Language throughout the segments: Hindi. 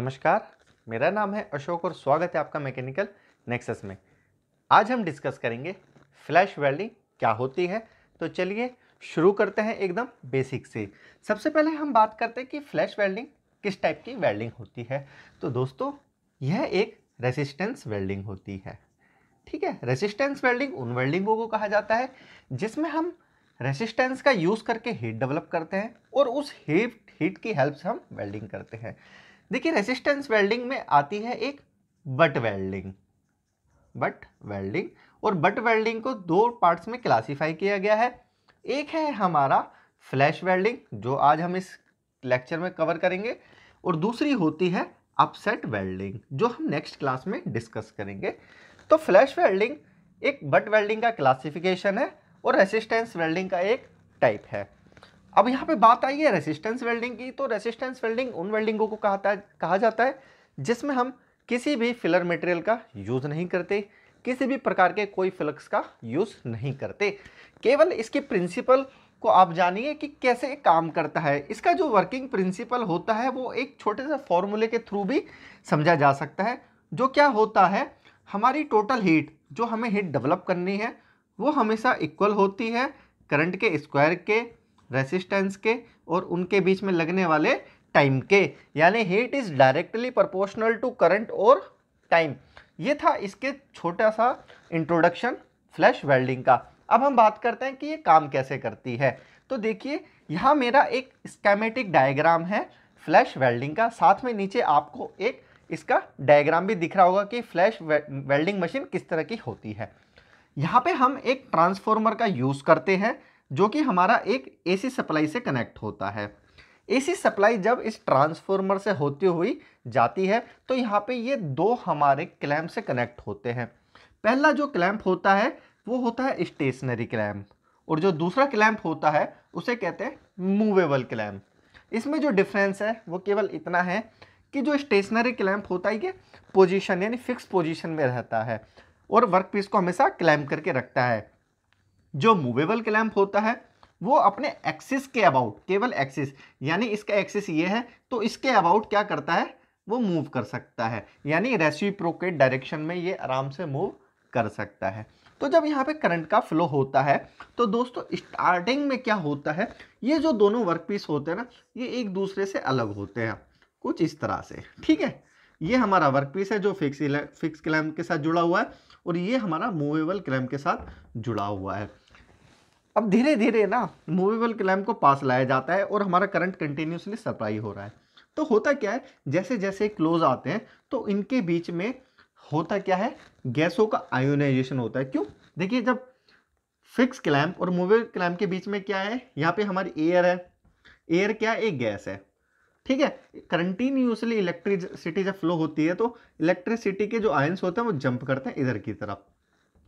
नमस्कार मेरा नाम है अशोक और स्वागत है आपका मैकेनिकल नेक्सस में आज हम डिस्कस करेंगे फ्लैश वेल्डिंग क्या होती है तो चलिए शुरू करते हैं एकदम बेसिक से सबसे पहले हम बात करते हैं कि फ्लैश वेल्डिंग किस टाइप की वेल्डिंग होती है तो दोस्तों यह एक रेसिस्टेंस वेल्डिंग होती है ठीक है रेसिस्टेंस वेल्डिंग उन वेल्डिंगों को कहा जाता है जिसमें हम रेसिस्टेंस का यूज़ करके हीट डेवलप करते हैं और उस हीट हीट की हेल्प से हम वेल्डिंग करते हैं देखिए रेसिस्टेंस वेल्डिंग में आती है एक बट वेल्डिंग बट वेल्डिंग और बट वेल्डिंग को दो पार्ट्स में क्लासिफाई किया गया है एक है हमारा फ्लैश वेल्डिंग जो आज हम इस लेक्चर में कवर करेंगे और दूसरी होती है अपसेट वेल्डिंग जो हम नेक्स्ट क्लास में डिस्कस करेंगे तो फ्लैश वेल्डिंग एक बट वेल्डिंग का क्लासिफिकेशन है और रेसिस्टेंस वेल्डिंग का एक टाइप है अब यहाँ पे बात आई है रेसिस्टेंस वेल्डिंग की तो रेसिस्टेंस वेल्डिंग उन वेल्डिंगों को है कहा जाता है जिसमें हम किसी भी फिलर मटेरियल का यूज़ नहीं करते किसी भी प्रकार के कोई फ्लक्स का यूज़ नहीं करते केवल इसके प्रिंसिपल को आप जानिए कि कैसे काम करता है इसका जो वर्किंग प्रिंसिपल होता है वो एक छोटे से फॉर्मूले के थ्रू भी समझा जा सकता है जो क्या होता है हमारी टोटल हीट जो हमें हीट डेवलप करनी है वो हमेशा इक्वल होती है करंट के स्क्वायर के रेसिस्टेंस के और उनके बीच में लगने वाले टाइम के यानी heat is directly proportional to current और टाइम ये था इसके छोटा सा इंट्रोडक्शन फ्लैश वेल्डिंग का अब हम बात करते हैं कि ये काम कैसे करती है तो देखिए यहाँ मेरा एक स्कैमेटिक डायग्राम है फ्लैश वेल्डिंग का साथ में नीचे आपको एक इसका डायग्राम भी दिख रहा होगा कि फ्लैश वेल्डिंग मशीन किस तरह की होती है यहाँ पे हम एक ट्रांसफॉर्मर का यूज़ करते हैं जो कि हमारा एक एसी सप्लाई से कनेक्ट होता है एसी सप्लाई जब इस ट्रांसफॉर्मर से होती हुई जाती है तो यहाँ पे ये दो हमारे क्लैम्प से कनेक्ट होते हैं पहला जो क्लैम्प होता है वो होता है स्टेशनरी क्लैम्प और जो दूसरा क्लैम्प होता है उसे कहते हैं मूवेबल क्लैम्प इसमें जो डिफरेंस है वो केवल इतना है कि जो स्टेशनरी क्लैम्प होता है ये पोजिशन यानी फिक्स पोजिशन में रहता है और वर्क पीस को हमेशा क्लैम्प करके रखता है जो मूवेबल क्लैम्प होता है वो अपने एक्सिस के अबाउट केवल एक्सिस यानी इसका एक्सिस ये है तो इसके अबाउट क्या करता है वो मूव कर सकता है यानी रेसिप्रोकेट डायरेक्शन में ये आराम से मूव कर सकता है तो जब यहाँ पे करंट का फ्लो होता है तो दोस्तों स्टार्टिंग में क्या होता है ये जो दोनों वर्क पीस होते हैं ना ये एक दूसरे से अलग होते हैं कुछ इस तरह से ठीक है ये हमारा वर्क पीस है जो फिक्स फिक्स क्लैम के साथ जुड़ा हुआ है और ये हमारा मूवेबल क्लैम के साथ जुड़ा हुआ है अब धीरे धीरे ना मूवेबल क्लैम को पास लाया जाता है और हमारा करंट कंटिन्यूसली सप्लाई हो रहा है तो होता क्या है जैसे जैसे क्लोज आते हैं तो इनके बीच में होता क्या है गैसों का आयोनाइजेशन होता है क्यों देखिए जब फिक्स क्लैम्प और मूवेबल क्लैम्प के बीच में क्या है यहाँ पे हमारी एयर है एयर क्या एक गैस है ठीक है कंटिन्यूसली इलेक्ट्रिसिटी जब फ्लो होती है तो इलेक्ट्रिसिटी के जो आयंस होते हैं वो जंप करते हैं इधर की तरफ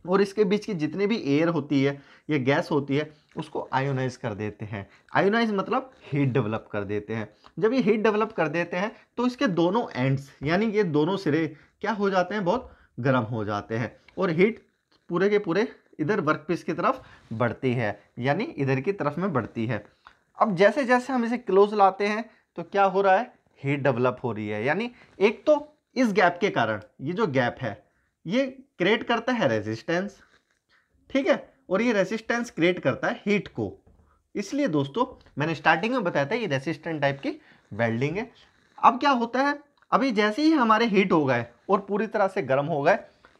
और इसके बीच की जितनी भी एयर होती है या गैस होती है उसको आयोनाइज कर देते हैं आयोनाइज मतलब हीट डेवलप कर देते हैं जब ये हीट डेवलप कर देते हैं तो इसके दोनों एंड्स यानी ये दोनों सिरे क्या हो जाते हैं बहुत गर्म हो जाते हैं और हीट पूरे के पूरे इधर वर्क पीस की तरफ बढ़ती है यानी इधर की तरफ में बढ़ती है अब जैसे जैसे हम इसे क्लोज लाते हैं तो क्या हो रहा है हीट डेवलप हो रही है यानी एक तो इस गैप के कारण ये जो गैप है ये क्रिएट करता है रेजिस्टेंस ठीक है और ये रेजिस्टेंस क्रिएट करता है हीट को इसलिए दोस्तों मैंने स्टार्टिंग में बताया था ये रेसिस्टेंट टाइप की वेल्डिंग है अब क्या होता है अभी जैसे ही हमारे हीट हो गए और पूरी तरह से गर्म हो गए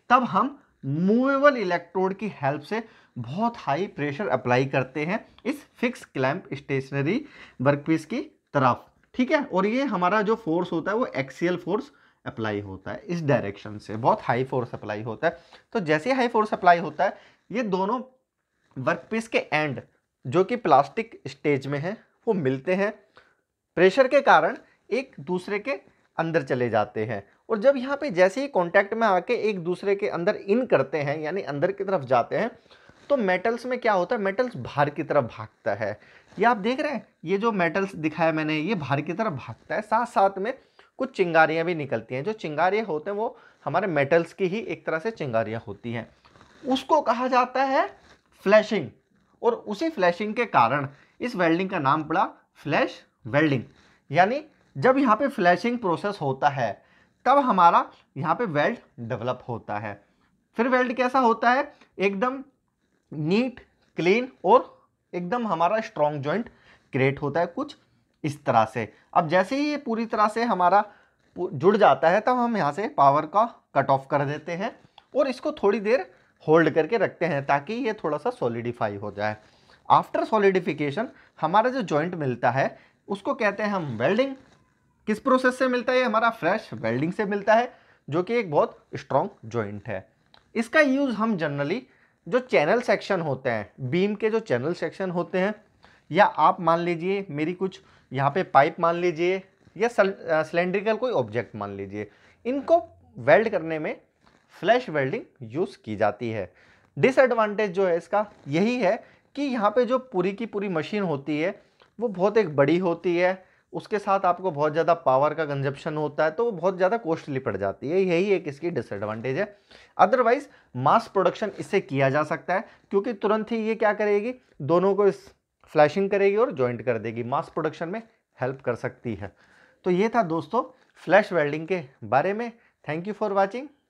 तब हम मूवेबल इलेक्ट्रोड की हेल्प से बहुत हाई प्रेशर अप्लाई करते हैं इस फिक्स क्लैंप स्टेशनरी वर्कपीस की तरफ ठीक है और ये हमारा जो फोर्स होता है वो एक्सीयल फोर्स अप्लाई होता है इस डायरेक्शन से बहुत हाई फोर्स अप्लाई होता है तो जैसे ही हाई फोर्स अप्लाई होता है ये दोनों वर्क पीस के एंड जो कि प्लास्टिक स्टेज में है वो मिलते हैं प्रेशर के कारण एक दूसरे के अंदर चले जाते हैं और जब यहाँ पे जैसे ही कांटेक्ट में आके एक दूसरे के अंदर इन करते हैं यानी अंदर की तरफ जाते हैं तो मेटल्स में क्या होता है मेटल्स बाहर की तरफ भागता है ये आप देख रहे हैं ये जो मेटल्स दिखाया मैंने ये बाहर की तरफ भागता है साथ साथ में कुछ चिंगारियाँ भी निकलती हैं जो चिंगारियाँ होते हैं वो हमारे मेटल्स की ही एक तरह से चिंगारियाँ होती हैं उसको कहा जाता है फ्लैशिंग और उसी फ्लैशिंग के कारण इस वेल्डिंग का नाम पड़ा फ्लैश वेल्डिंग यानी जब यहाँ पे फ्लैशिंग प्रोसेस होता है तब हमारा यहाँ पे वेल्ड डेवलप होता है फिर वेल्ड कैसा होता है एकदम नीट क्लीन और एकदम हमारा स्ट्रॉन्ग ज्वाइंट क्रिएट होता है कुछ इस तरह से अब जैसे ही ये पूरी तरह से हमारा जुड़ जाता है तब हम यहाँ से पावर का कट ऑफ कर देते हैं और इसको थोड़ी देर होल्ड करके रखते हैं ताकि ये थोड़ा सा सॉलिडिफाई हो जाए आफ्टर सॉलिडिफिकेशन हमारा जो जॉइंट मिलता है उसको कहते हैं हम वेल्डिंग किस प्रोसेस से मिलता है ये हमारा फ्रेश वेल्डिंग से मिलता है जो कि एक बहुत स्ट्रॉन्ग जॉइंट है इसका यूज़ हम जनरली जो चैनल सेक्शन होते हैं बीम के जो चैनल सेक्शन होते हैं या आप मान लीजिए मेरी कुछ यहाँ पे पाइप मान लीजिए या सिलेंड्रिकल कोई ऑब्जेक्ट मान लीजिए इनको वेल्ड करने में फ्लैश वेल्डिंग यूज़ की जाती है डिसएडवांटेज जो है इसका यही है कि यहाँ पे जो पूरी की पूरी मशीन होती है वो बहुत एक बड़ी होती है उसके साथ आपको बहुत ज़्यादा पावर का कंजप्शन होता है तो वो बहुत ज़्यादा कॉस्टली पड़ जाती है यही एक इसकी डिसएडवांटेज है अदरवाइज मास प्रोडक्शन इससे किया जा सकता है क्योंकि तुरंत ही ये क्या करेगी दोनों को इस फ्लैशिंग करेगी और ज्वाइंट कर देगी मास प्रोडक्शन में हेल्प कर सकती है तो ये था दोस्तों फ्लैश वेल्डिंग के बारे में थैंक यू फॉर वॉचिंग